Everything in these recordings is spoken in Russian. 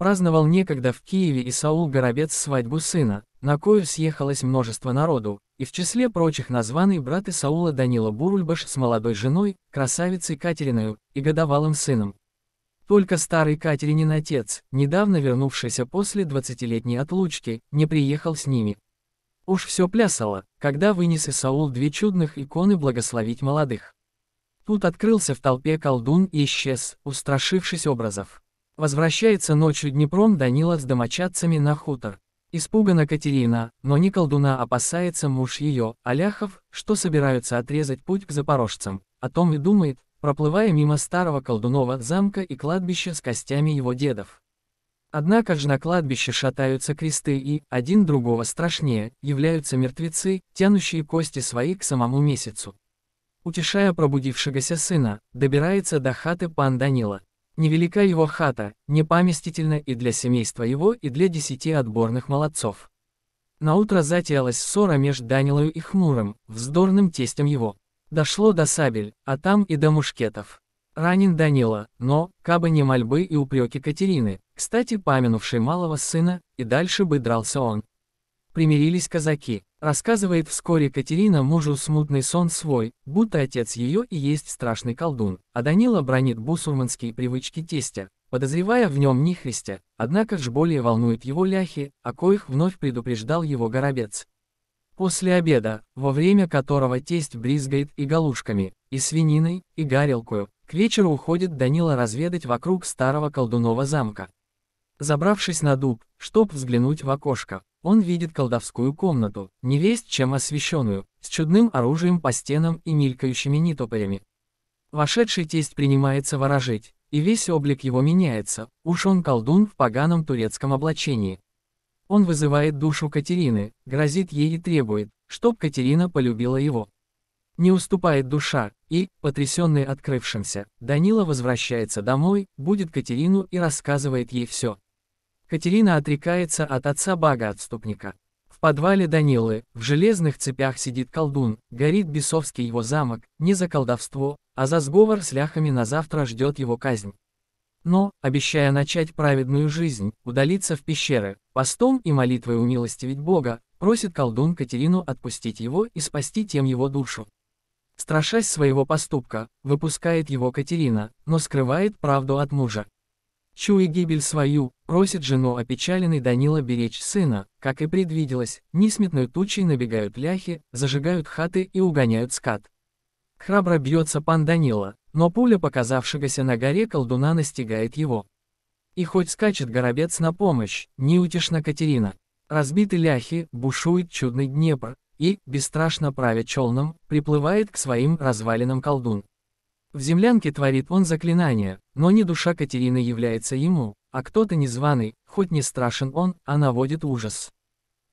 Праздновал некогда в Киеве и Саул Горобец свадьбу сына, на кою съехалось множество народу, и в числе прочих названный брат Саула Данила Бурульбаш с молодой женой, красавицей Катериною, и годовалым сыном. Только старый Катеринин отец, недавно вернувшийся после двадцатилетней отлучки, не приехал с ними. Уж все плясало, когда вынес и Саул две чудных иконы благословить молодых. Тут открылся в толпе колдун и исчез, устрашившись образов. Возвращается ночью Днепром Данила с домочадцами на хутор. Испугана Катерина, но не колдуна опасается муж ее, Аляхов, что собираются отрезать путь к запорожцам. О том и думает, проплывая мимо старого колдунова замка и кладбища с костями его дедов. Однако же на кладбище шатаются кресты и, один другого страшнее, являются мертвецы, тянущие кости свои к самому месяцу. Утешая пробудившегося сына, добирается до хаты пан Данила. Невелика его хата, непоместительна и для семейства его, и для десяти отборных молодцов. Наутро затеялась ссора между Данилою и Хмурым, вздорным тестем его. Дошло до сабель, а там и до мушкетов. Ранен Данила, но, кабы не мольбы и упреки Катерины, кстати, помянувшей малого сына, и дальше бы дрался он. Примирились казаки, Рассказывает вскоре Катерина мужу смутный сон свой, будто отец ее и есть страшный колдун, а Данила бронит бусурманские привычки тестя, подозревая в нем нихристя, однако ж более волнует его ляхи, о коих вновь предупреждал его горобец. После обеда, во время которого тесть брызгает и галушками, и свининой, и гарелкою, к вечеру уходит Данила разведать вокруг старого колдунова замка. Забравшись на дуб, чтоб взглянуть в окошко, он видит колдовскую комнату, не весть чем освещенную, с чудным оружием по стенам и мелькающими нитопырями. Вошедший тесть принимается ворожить, и весь облик его меняется, уж он колдун в поганом турецком облачении. Он вызывает душу Катерины, грозит ей и требует, чтоб Катерина полюбила его. Не уступает душа, и, потрясенный открывшимся, Данила возвращается домой, будет Катерину и рассказывает ей все. Катерина отрекается от отца Бага-отступника. В подвале Данилы, в железных цепях сидит колдун, горит бесовский его замок, не за колдовство, а за сговор с ляхами на завтра ждет его казнь. Но, обещая начать праведную жизнь, удалиться в пещеры, постом и молитвой у милости умилостивить Бога, просит колдун Катерину отпустить его и спасти тем его душу. Страшась своего поступка, выпускает его Катерина, но скрывает правду от мужа. Чуя гибель свою, просит жену опечаленный Данила беречь сына, как и предвиделось, несметной тучей набегают ляхи, зажигают хаты и угоняют скат. Храбро бьется пан Данила, но пуля показавшегося на горе колдуна настигает его. И хоть скачет горобец на помощь, неутешна Катерина. Разбиты ляхи, бушует чудный Днепр, и, бесстрашно правя челном, приплывает к своим развалинам колдун. В землянке творит он заклинание, но не душа Катерины является ему, а кто-то незваный, хоть не страшен он, а наводит ужас.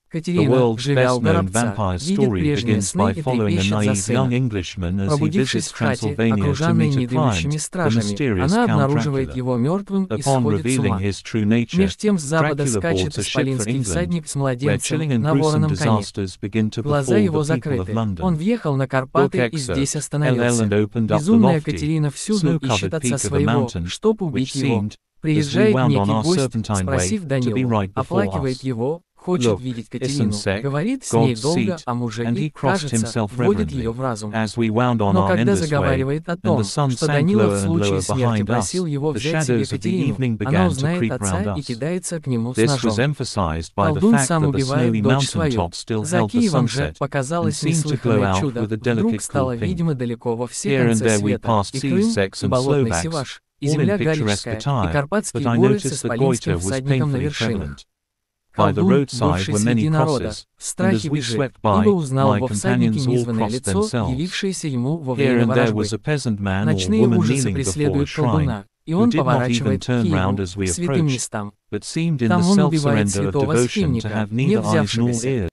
Катерина, живя рабца, видит прежние сны и трепещет за сына. Пробудившись в хате, окруженной недымущими стражами, она обнаруживает его мертвым и сходит с ума. Меж тем с запада скачет исполинский всадник с младенцем на вороном коне. Глаза его закрыты. Он въехал на Карпаты и здесь остановился. Безумная Катерина всюду ищет отца своего, чтобы убить его. Приезжает некий гость, спросив Данилу, оплакивает его, хочет Look, видеть Катерину, говорит с ней долго а муже и, кажется, вводит ее в разум. Но когда заговаривает о том, что Данила в случае смерти просил его взять себе Катерину, она узнает отца и кидается к нему с ножом. Колдун сам убивает дочь свою. За Киевом же показалось неслыханное чудо. Вдруг стало видимо далеко во все концы света. И Крым, и болотный Севаш, и земля Галичская, и Карпатские горы со спалинским всадником на вершинах. By the roadside were many crosses, and as we swept by, my companions all crossed themselves. Here and there was a peasant man or woman kneeling before a shrine, who did not even turn round as we approached, but seemed in the self-surrender of devotion to have neither eyes nor ears.